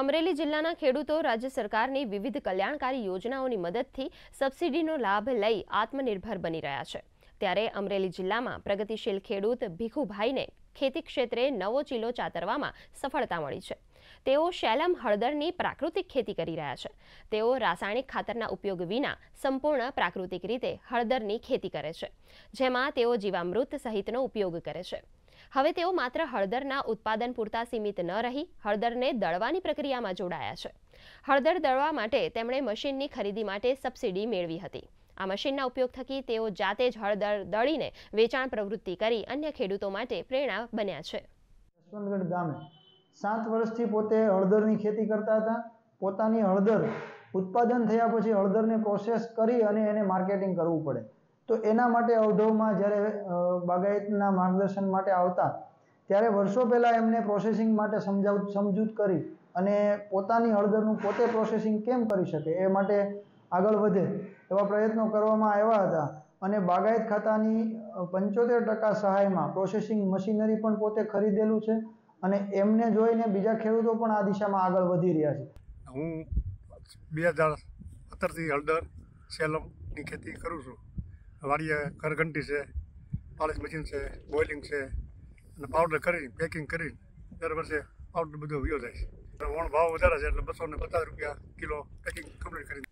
અમરેલી જિલ્લાના ખેડૂતો રાજ્ય સરકારની વિવિધ કલ્યાણકારી યોજનાઓની મદદથી સબસિડીનો લાભ લઈ આત્મનિર્ભર બની રહ્યા છે ત્યારે અમરેલી જિલ્લામાં પ્રગતિશીલ ખેડૂત ભીખુભાઈને ખેતી ક્ષેત્રે નવો ચીલો ચાતરવામાં સફળતા મળી છે તેઓ શેલમ હળદરની પ્રાકૃતિક ખેતી કરી રહ્યા છે તેઓ રાસાયણિક ખાતરના ઉપયોગ વિના સંપૂર્ણ પ્રાકૃતિક રીતે હળદરની ખેતી કરે છે જેમાં તેઓ જીવામૃત સહિતનો ઉપયોગ કરે છે હવે તેઓ માત્ર હળદરના ઉત્પાદન પૂરતા સીમિત ન રહી હળદરને દળવાની પ્રક્રિયામાં જોડાયા છે હળદર દળવા માટે તેમણે મશીનની ખરીદી માટે સબસિડી મેળવી હતી આ મશીનના ઉપયોગ થકી તેઓ જાતે જ હળદર દળીને વેચાણ પ્રવૃત્તિ કરી અન્ય ખેડૂતો માટે પ્રેરણા બન્યા છે ગામે સાત વર્ષથી પોતે હળદરની ખેતી કરતા હતા પોતાની હળદર ઉત્પાદન થયા પછી હળદરને પ્રોસેસ કરી અને એને માર્કેટિંગ કરવું પડે તો એના માટે અવઢવમાં જ્યારે બાગાયતના માર્ગદર્શન માટે આવતા ત્યારે વર્ષો પહેલાં એમને પ્રોસેસિંગ માટે સમજાવ સમજૂત કરી અને પોતાની હળદરનું પોતે પ્રોસેસિંગ કેમ કરી શકે એ માટે આગળ વધે એવા પ્રયત્નો કરવામાં આવ્યા હતા અને બાગાયત ખાતાની પંચોતેર ટકા સહાયમાં પ્રોસેસિંગ મશીનરી પણ પોતે ખરીદેલું છે અને એમને જોઈને બીજા ખેડૂતો પણ આ દિશામાં આગળ વધી રહ્યા છે હું બે હજાર સત્તરથી હળદર સેલમની ખેતી કરું છું વાડીએ ઘરઘંટી છે પાલિશ મશીન છે બોઇલિંગ છે અને પાવડર કરી પેકિંગ કરી દર વર્ષે પાવડર બધો વયો જાય છે વણ ભાવ વધારે છે એટલે બસો ને પચાસ રૂપિયા કિલો પેકિંગ કમ્પ્લીટ કરી